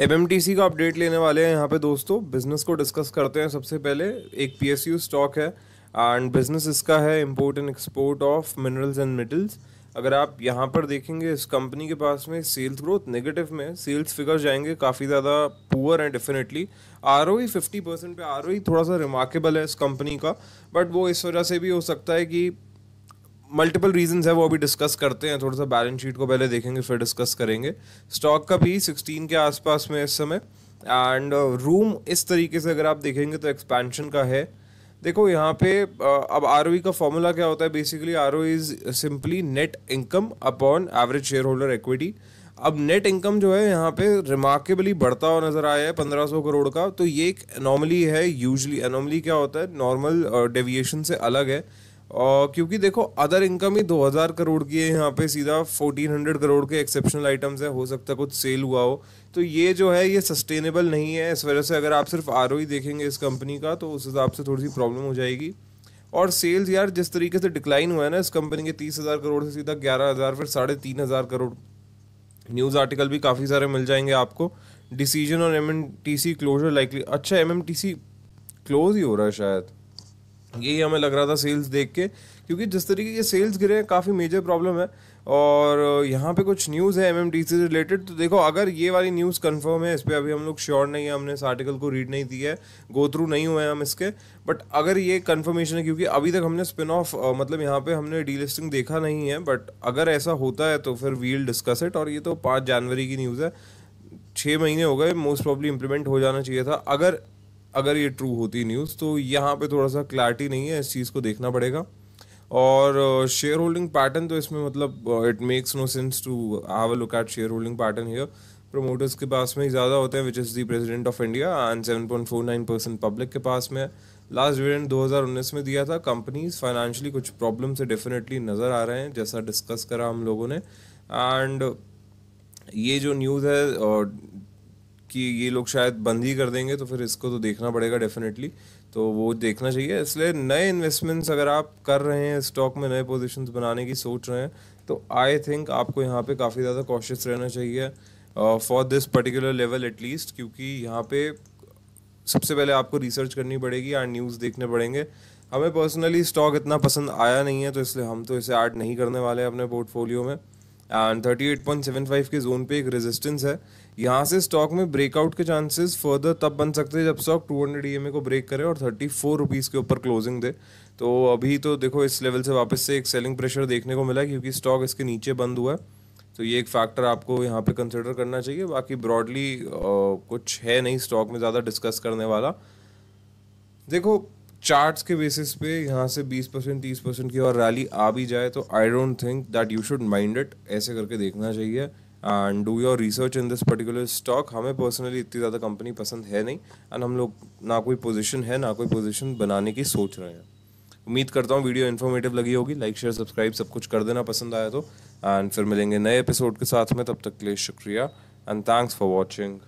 M T C का update लेने वाले हैं यहाँ पे दोस्तों बिजनेस को डिस्कस करते हैं सबसे पहले एक पी एस यू स्टॉक है एंड बिजनेस इसका है import and export of minerals and metals अगर आप यहाँ पर देखेंगे इस कंपनी के पास में सेल्स ग्रोथ नेगेटिव में सेल्स फिगर्स जाएंगे काफ़ी ज़्यादा पुअर हैं definitely R O fifty percent पर आर ओ थोड़ा सा रिमार्केबल है इस कंपनी का बट वो इस वजह से भी हो सकता है कि मल्टीपल रीजंस है वो अभी डिस्कस करते हैं थोड़ा सा बैलेंस शीट को पहले देखेंगे फिर डिस्कस करेंगे स्टॉक का भी सिक्सटीन के आसपास में इस समय एंड रूम uh, इस तरीके से अगर आप देखेंगे तो एक्सपेंशन का है देखो यहाँ पे uh, अब आर e का फॉर्मूला क्या होता है basically R O is simply net income upon average share holder equity अब नेट इनकम जो है यहाँ पे रिमार्केबली बढ़ता हुआ नज़र आया है पंद्रह सौ करोड़ का तो ये एक अनोमली है यूजली एनॉमली क्या होता है नॉर्मल डेविएशन uh, से अलग है और क्योंकि देखो अदर इनकम ही 2000 करोड़ की है यहाँ पे सीधा 1400 करोड़ के एक्सेप्शनल आइटम्स है हो सकता है कुछ सेल हुआ हो तो ये जो है ये सस्टेनेबल नहीं है इस वजह से अगर आप सिर्फ आर ही e देखेंगे इस कंपनी का तो उस हिसाब से थोड़ी सी प्रॉब्लम हो जाएगी और सेल्स यार जिस तरीके से डिक्लाइन हुआ है ना इस कंपनी के तीस हज़ार करोड़ से सीधा ग्यारह हज़ार फिर साढ़े तीन हज़ार करोड़ न्यूज़ आर्टिकल भी काफ़ी सारे मिल जाएंगे आपको डिसीजन और एम क्लोजर लाइकली अच्छा एम क्लोज ही हो रहा है शायद यही हमें लग रहा था सेल्स देख के क्योंकि जिस तरीके के सेल्स गिरे हैं काफ़ी मेजर प्रॉब्लम है और यहाँ पे कुछ न्यूज़ है एम एम से रिलेटेड तो देखो अगर ये वाली न्यूज़ कंफर्म है इस पर अभी हम लोग श्योर नहीं है हमने इस आर्टिकल को रीड नहीं दिया है गो थ्रू नहीं हुए हैं हम इसके बट अगर ये कंफर्मेशन है क्योंकि अभी तक हमने स्पिन ऑफ मतलब यहाँ पे हमने डीलिस्टिंग देखा नहीं है बट अगर ऐसा होता है तो फिर वील डिस्कस इट और ये तो पाँच जनवरी की न्यूज़ है छः महीने हो गए मोस्ट प्रॉब्ली इम्प्लीमेंट हो जाना चाहिए था अगर अगर ये ट्रू होती न्यूज़ तो यहाँ पे थोड़ा सा क्लैरिटी नहीं है इस चीज़ को देखना पड़ेगा और शेयर होल्डिंग पैटर्न तो इसमें मतलब it makes no sense to have a look at share holding pattern here promoters के पास में ही ज़्यादा होते हैं which is the president of India and seven point four nine percent public के पास में लास्ट डिविडेंड उन्नीस में दिया था कंपनीज फाइनेंशियली कुछ प्रॉब्लम से डेफिनेटली नज़र आ रहे हैं जैसा डिस्कस करा हम लोगों ने एंड ये जो न्यूज़ है कि ये लोग शायद बंद ही कर देंगे तो फिर इसको तो देखना पड़ेगा डेफिनेटली तो वो देखना चाहिए इसलिए नए इन्वेस्टमेंट्स अगर आप कर रहे हैं स्टॉक में नए पोजिशन बनाने की सोच रहे हैं तो आई थिंक आपको यहाँ पे काफ़ी ज़्यादा कॉशियस रहना चाहिए for this particular level at least क्योंकि यहाँ पे सबसे पहले आपको रिसर्च करनी पड़ेगी या न्यूज़ देखने पड़ेंगे हमें पर्सनली स्टॉक इतना पसंद आया नहीं है तो इसलिए हम तो इसे ऐड नहीं करने वाले हैं अपने पोर्टफोलियो में and thirty eight point seven five के जोन पे एक रेजिस्टेंस है यहाँ से स्टॉक में ब्रेकआउट के चांसेस फर्दर तब बन सकते हैं जब स्टॉक टू हंड्रेड ई को ब्रेक करे और थर्टी फोर रुपीज़ के ऊपर क्लोजिंग दे तो अभी तो देखो इस लेवल से वापस से एक सेलिंग प्रेशर देखने को मिला क्योंकि स्टॉक इसके नीचे बंद हुआ है तो ये एक फैक्टर आपको यहाँ पे कंसिडर करना चाहिए बाकी ब्रॉडली कुछ है नहीं स्टॉक में ज़्यादा डिस्कस करने वाला देखो चार्ट्स के बेसिस पे यहाँ से 20 परसेंट तीस परसेंट की और रैली आ भी जाए तो I don't think that you should mind it ऐसे करके देखना चाहिए and do your research in this particular stock हमें पर्सनली इतनी ज़्यादा कंपनी पसंद है नहीं एंड हम लोग ना कोई पोजिशन है ना कोई पोजिशन बनाने की सोच रहे हैं उम्मीद करता हूँ वीडियो इन्फॉर्मेटिव लगी होगी लाइक शेयर सब्सक्राइब सब कुछ कर देना पसंद आया तो एंड फिर मिलेंगे नए एपिसोड के साथ में तब तक के लिए शुक्रिया एंड थैंक्स फॉर वॉचिंग